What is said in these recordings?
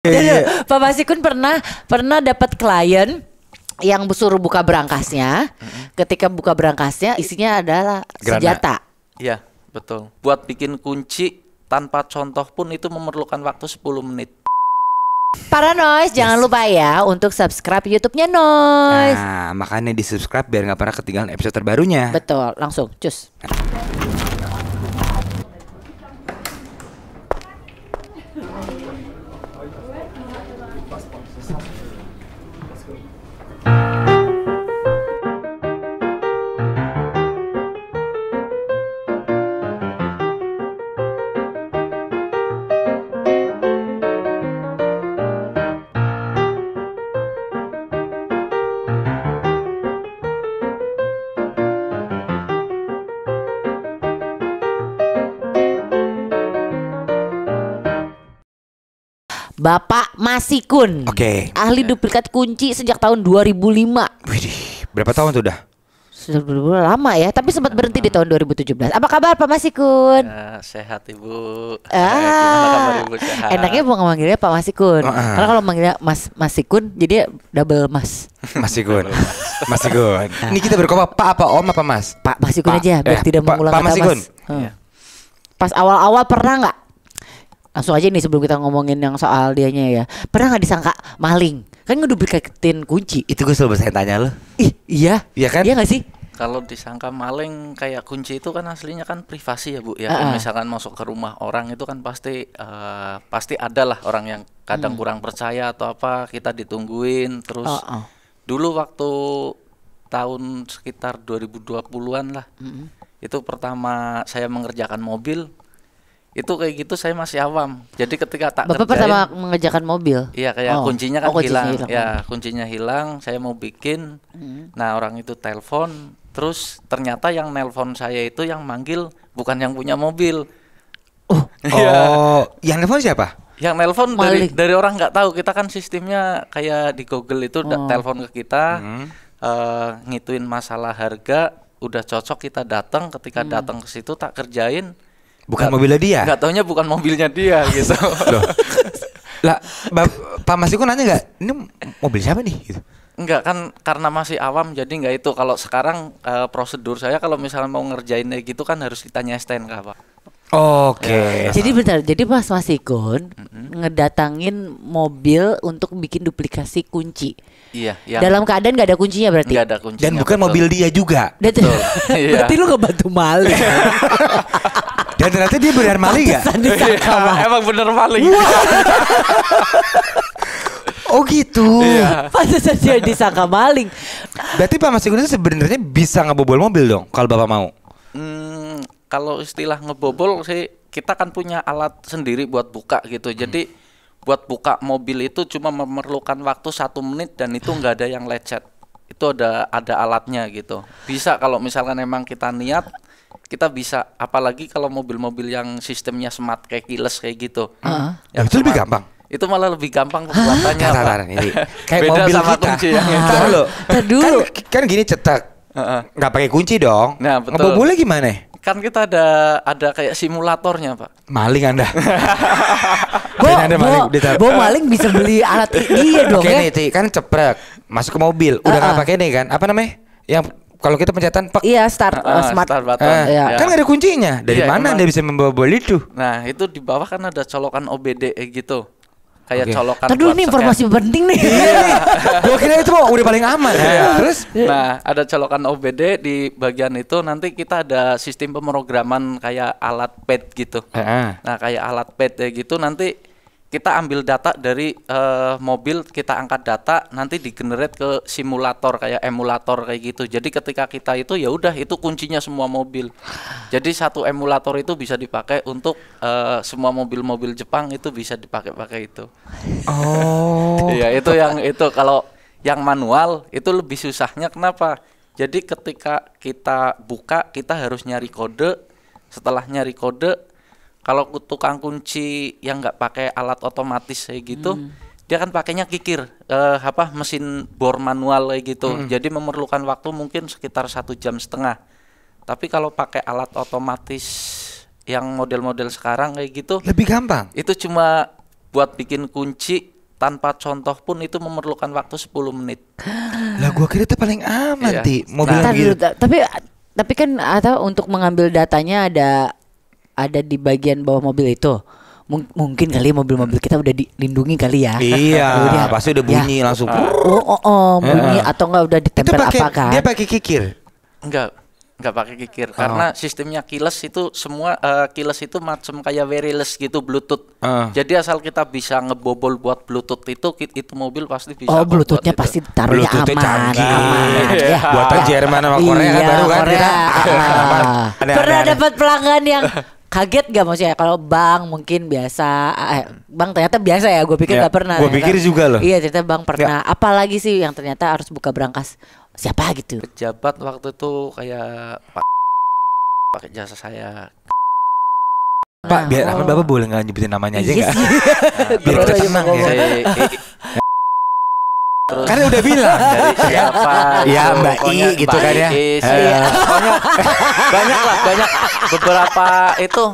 Iya, iya. Pak Masikun pernah pernah dapat klien yang suruh buka berangkasnya. Ketika buka berangkasnya isinya adalah senjata. Iya, betul. Buat bikin kunci tanpa contoh pun itu memerlukan waktu 10 menit. Para Noise, yes. jangan lupa ya untuk subscribe YouTube-nya Noise. Nah, makanya di subscribe biar nggak pernah ketinggalan episode terbarunya. Betul, langsung, cus. Nah. Bapak Masikun. Oke. Okay. Ahli duplikat kunci sejak tahun 2005. Widih, berapa tahun tuh udah? Sudah lama ya, tapi sempat berhenti di tahun 2017. Apa kabar Pak Masikun? Ya, sehat Ibu. Ah, eh, Ibu? Sehat. enaknya mau manggilnya Pak Masikun. Oh, ah, uh. Ah. Karena kalau manggilnya Mas Masikun, jadi double Mas. Masikun. Masikun. Ah. Ini kita berkoma Pak apa Om apa Mas? Pak Masikun pa. aja, biar eh, tidak pa, mengulang Pak Masikun. Mas. Hmm. Iya. Pas awal-awal pernah nggak langsung aja nih sebelum kita ngomongin yang soal dianya ya pernah nggak disangka maling kan duplikatin kunci itu gue selalu saya tanya lo ih iya iya kan iya gak sih kalau disangka maling kayak kunci itu kan aslinya kan privasi ya bu ya uh-uh. misalkan masuk ke rumah orang itu kan pasti uh, pasti ada lah orang yang kadang hmm. kurang percaya atau apa kita ditungguin terus uh-uh. dulu waktu tahun sekitar 2020-an lah uh -uh. itu pertama saya mengerjakan mobil itu kayak gitu saya masih awam jadi ketika tak bapak kerjain, pertama mengejakan mobil iya kayak oh. kuncinya kan oh, kuncinya hilang. hilang ya kuncinya hilang saya mau bikin hmm. nah orang itu telepon terus ternyata yang nelpon saya itu yang manggil bukan yang punya mobil oh, ya. oh. yang nelpon siapa yang nelpon dari dari orang nggak tahu kita kan sistemnya kayak di Google itu oh. telepon ke kita hmm. uh, ngituin masalah harga udah cocok kita datang ketika hmm. datang ke situ tak kerjain bukan gak, mobilnya dia nggak taunya bukan mobilnya dia gitu loh lah Pak Mas Iko nanya nggak ini mobil siapa nih gitu Enggak kan karena masih awam jadi nggak itu kalau sekarang e, prosedur saya kalau misalnya mau ngerjain gitu kan harus ditanya STNK Pak. Oke. Ya. Jadi bentar, jadi pas Mas Ikun mm-hmm. ngedatangin mobil untuk bikin duplikasi kunci. Iya. iya. Dalam keadaan nggak ada kuncinya berarti. Enggak ada kuncinya. Dan bukan betul. mobil dia juga. Betul. Iya. berarti lu ngebantu maling. Dan ternyata dia benar maling ya? Iya, emang benar maling. Oh gitu. Iya. saya dia disangka maling. Berarti Pak Mas itu sebenarnya bisa ngebobol mobil dong kalau Bapak mau. Hmm, kalau istilah ngebobol sih kita kan punya alat sendiri buat buka gitu. Hmm. Jadi buat buka mobil itu cuma memerlukan waktu satu menit dan itu nggak ada yang lecet. Itu ada ada alatnya gitu. Bisa kalau misalkan emang kita niat kita bisa apalagi kalau mobil-mobil yang sistemnya smart kayak keyless kayak gitu. Uh -huh. yang nah, itu lebih gampang. Itu malah lebih gampang pembuatannya. Taran, taran, ini. Kayak Beda mobil sama kita. kunci yang ah, itu. Dulu. Kan, kan gini cetak. nggak -uh. Gak pakai kunci dong. Nah, betul. Ngebobol gimana? kan kita ada ada kayak simulatornya pak maling anda bo, anda bo, maling bo maling bisa beli alat iya dong Oke, ya nih, kan ceprek masuk ke mobil udah uh -uh. gak pakai nih kan apa namanya yang kalau kita pencetan pak iya start uh, uh, smart, start button. Uh, iya. kan nggak ada kuncinya dari iya, mana emang. dia bisa membawa bola itu nah itu di bawah kan ada colokan OBD gitu kayak okay. colokan Tadi ini ya. informasi penting nih iya gue kira itu mau udah paling aman ya. terus nah ada colokan OBD di bagian itu nanti kita ada sistem pemrograman kayak alat pad gitu uh -huh. nah kayak alat pad gitu nanti kita ambil data dari uh, mobil, kita angkat data, nanti digenerate ke simulator kayak emulator kayak gitu. Jadi ketika kita itu ya udah itu kuncinya semua mobil. Jadi satu emulator itu bisa dipakai untuk uh, semua mobil-mobil Jepang itu bisa dipakai-pakai itu. Oh. Ya itu yang itu kalau yang manual itu lebih susahnya kenapa? Jadi ketika kita buka kita harus nyari kode, setelah nyari kode kalau tukang kunci yang nggak pakai alat otomatis kayak gitu hmm. dia kan pakainya kikir eh, apa mesin bor manual kayak gitu hmm. jadi memerlukan waktu mungkin sekitar satu jam setengah tapi kalau pakai alat otomatis yang model-model sekarang kayak gitu lebih gampang itu cuma buat bikin kunci tanpa contoh pun itu memerlukan waktu 10 menit lah gua kira itu paling aman iya. ti mobil nah, tapi tapi kan atau untuk mengambil datanya ada ada di bagian bawah mobil itu Mung mungkin kali mobil-mobil kita udah dilindungi kali ya. Iya, udah, pasti udah ya. bunyi ya. langsung. Oh, oh, oh, oh bunyi yeah. atau enggak udah ditempel pake, apa kan? Dia pakai kikir. Enggak, nggak pakai kikir oh. karena sistemnya keyless itu semua uh, keyless itu macam kayak wireless gitu bluetooth uh. jadi asal kita bisa ngebobol buat bluetooth itu itu mobil pasti bisa oh bluetoothnya gitu. pasti taruh bluetooth aman, canggih. aman ya. Yeah. ya. Jerman sama iya, Korea iya, baru kan Korea. Ah. Ah. Ah. pernah dapat pelanggan yang kaget gak maksudnya kalau bang mungkin biasa eh, eh bang ternyata biasa ya gue pikir ya, gak pernah gue ya, pikir kan? juga loh iya ternyata bang ya. pernah ya. apalagi sih yang ternyata harus buka berangkas siapa gitu pejabat waktu itu kayak pak pakai jasa saya Pak, biar oh. bapak boleh nggak nyebutin namanya aja iya nggak? Yes. biar iya kita tenang ya. Eh, Terus kan udah bilang dari siapa ya Mbak I gitu kan ya. uh. banyak lah banyak beberapa itu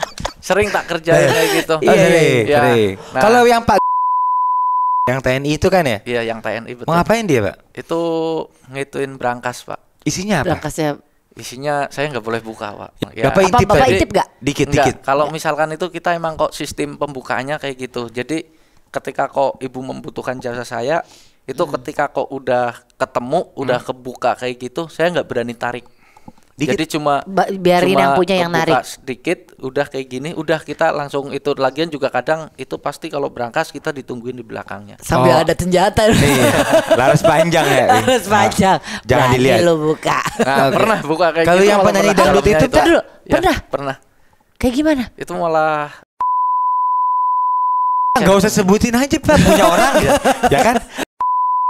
sering tak kerja eh. kayak gitu. Oh, ya. Nah, Kalau yang Pak yang TNI itu kan ya? Iya, yang TNI betul. Mau ngapain dia, Pak? Itu ngituin berangkas, Pak. Isinya apa? Berangkasnya isinya saya nggak boleh buka pak. Ya. ya. Bapak intip, Bapak intip gak? Dikit dikit. Kalau misalkan itu kita emang kok sistem pembukaannya kayak gitu. Jadi ketika kok ibu membutuhkan jasa saya, itu hmm. ketika kok udah ketemu udah hmm. kebuka kayak gitu saya nggak berani tarik Dikit. Jadi cuma biarin cuma yang punya yang narik sedikit, udah kayak gini, udah kita langsung itu lagian juga kadang itu pasti kalau berangkas kita ditungguin di belakangnya. Sambil oh. ada senjata. harus iya, Laras panjang ya. Laras nah, panjang. Nah, jangan dilihat. lu buka. Nah, okay. Pernah buka kayak Kalau gitu yang penyanyi dangdut itu, itu dulu. Ya, pernah. Pernah. Kayak gimana? Itu malah Gak usah sebutin aja pak punya orang ya, ya kan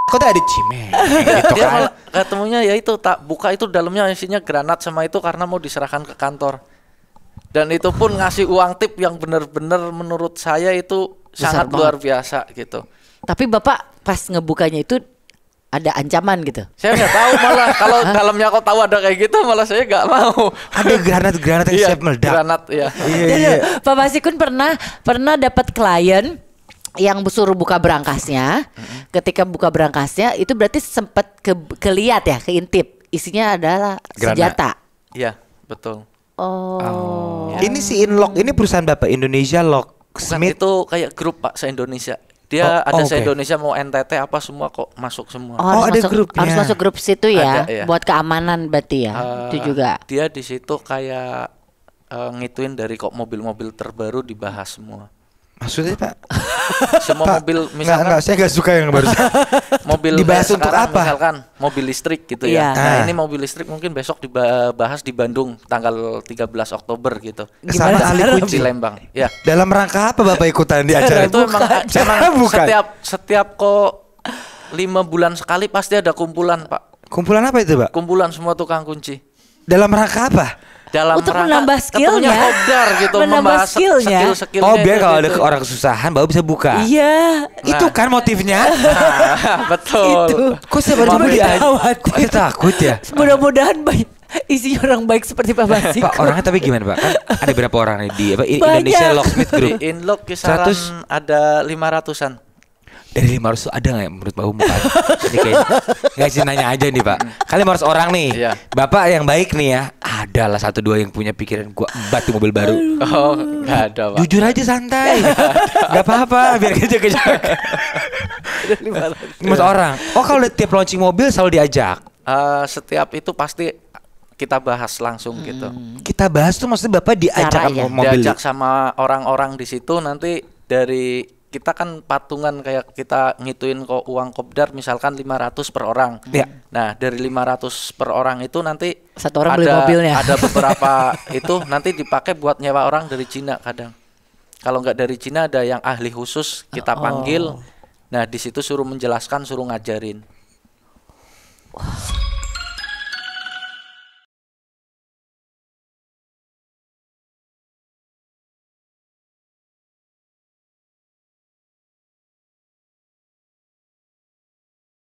kok ada cime gitu dia kan. ketemunya ya itu tak buka itu dalamnya isinya granat sama itu karena mau diserahkan ke kantor dan itu pun ngasih uang tip yang benar-benar menurut saya itu Besar sangat banget. luar biasa gitu tapi bapak pas ngebukanya itu ada ancaman gitu. Saya nggak tahu malah kalau dalamnya kok tahu ada kayak gitu malah saya nggak mau. Ada granat-granat yang iya, siap meledak. Granat ya. Iya, iya, iya. Pak Masikun pernah pernah dapat klien yang suruh buka berangkasnya, mm-hmm. ketika buka berangkasnya itu berarti sempat ke keliat ya, keintip. Isinya adalah Grana. senjata. Iya, betul. Oh. oh. Ya. Ini si Inlock, ini perusahaan Bapak Indonesia Lock Smith. itu kayak grup Pak se-Indonesia. Dia oh, ada oh, se-Indonesia mau NTT apa semua kok masuk semua. Oh, oh ada masuk, grupnya. Harus masuk grup situ ya, ada, ya. buat keamanan berarti ya. Uh, itu juga. Dia di situ kayak uh, ngituin dari kok mobil-mobil terbaru dibahas semua. Maksudnya Pak Semua pak, mobil misalkan enggak, enggak, saya nggak suka yang baru Mobil dibahas untuk apa? Misalkan mobil listrik gitu ya. Iya. Nah, ah. ini mobil listrik mungkin besok dibahas di Bandung tanggal 13 Oktober gitu. Gimana Sama ahli kunci Lembang. Ya. Dalam rangka apa Bapak ikutan di acara itu? Bukan. Emang, emang Bukan. setiap setiap kok lima bulan sekali pasti ada kumpulan Pak. Kumpulan apa itu Pak? Kumpulan semua tukang kunci. Dalam rangka apa? dalam untuk rangka menambah skillnya kopdar gitu menambah skillnya skill skill oh biar gitu, kalau gitu. ada orang kesusahan baru bisa buka iya nah. itu kan motifnya nah, betul itu kok saya baru diawat Kita oh, takut ya mudah-mudahan baik isinya orang baik seperti Pak Basik. Pak orangnya tapi gimana Pak? Kan ada berapa orang di apa, Indonesia Locksmith Group? Di Inlock kisaran 100? ada lima ratusan dari 500 ada nggak ya menurut bapak? muka Ini kayaknya nggak sih nanya aja nih Pak. Kali 500 orang nih, iya. Bapak yang baik nih ya, adalah satu dua yang punya pikiran gua batu mobil baru. Oh nggak ada Pak. Jujur aja santai, nggak apa-apa biar kerja kerja. 500 orang. Oh kalau tiap launching mobil selalu diajak. Uh, setiap itu pasti kita bahas langsung gitu. hmm. gitu. Kita bahas tuh maksudnya Bapak diajak Cara, ya? mobil. Diajak sama orang-orang di situ nanti dari kita kan patungan kayak kita ngituin kok uang kopdar misalkan 500 per orang. Ya. Nah, dari 500 per orang itu nanti satu orang ada, beli mobilnya. Ada beberapa itu nanti dipakai buat nyewa orang dari Cina kadang. Kalau nggak dari Cina ada yang ahli khusus kita oh. panggil. Nah, di situ suruh menjelaskan, suruh ngajarin. Wah.